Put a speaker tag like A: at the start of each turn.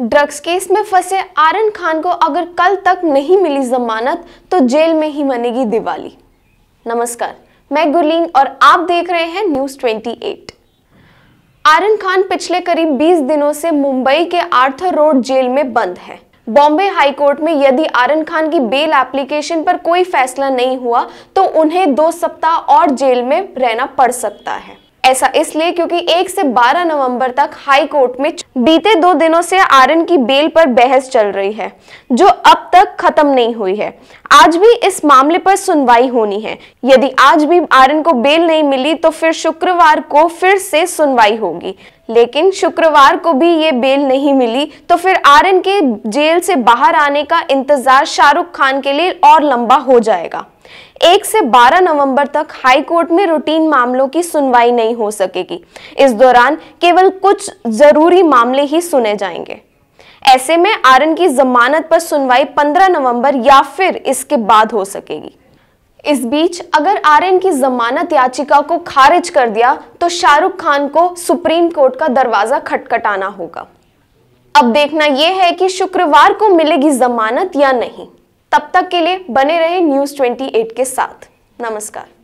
A: drugs case में फंसे आरन खान को अगर कल तक नहीं मिली जमानत तो जेल में ही मनेगी दिवाली नमस्कार मैं गुरलीन और आप देख रहे हैं न्यूज 28 आरन खान पिछले करीब 20 दिनों से मुंबई के आर्थर रोड जेल में बंद है बॉम्बे हाईकोर्ट में यदि आरन खान की बेल एप्लीकेशन पर कोई फैसला नहीं हुआ तो उन्हें दो सप्ताह और जेल में रहना पड़ सकता है ऐसा इसलिए क्योंकि 1 से 12 नवंबर तक हाई कोर्ट में बीते दो दिनों से आरएन की बेल पर बहस चल रही है जो अब तक खत्म नहीं हुई है आज भी इस मामले पर सुनवाई होनी है यदि आज भी आरएन को बेल नहीं मिली तो फिर शुक्रवार को फिर से सुनवाई होगी लेकिन शुक्रवार को भी ये बेल नहीं मिली तो फिर आरएन के जेल से बाहर आने का इंतजार शाहरुख खान के लिए और लंबा हो जाएगा एक से 12 नवंबर तक हाई कोर्ट में रूटीन मामलों की सुनवाई नहीं हो सकेगी इस दौरान केवल कुछ जरूरी मामले ही सुने जाएंगे ऐसे में आरन की जमानत पर सुनवाई 15 नवंबर या फिर इसके बाद हो सकेगी इस बीच अगर आर्यन की जमानत याचिका को खारिज कर दिया तो शाहरुख खान को सुप्रीम कोर्ट का दरवाजा खटखटाना होगा अब देखना यह है कि शुक्रवार को मिलेगी जमानत या नहीं तब तक के लिए बने रहे न्यूज ट्वेंटी के साथ नमस्कार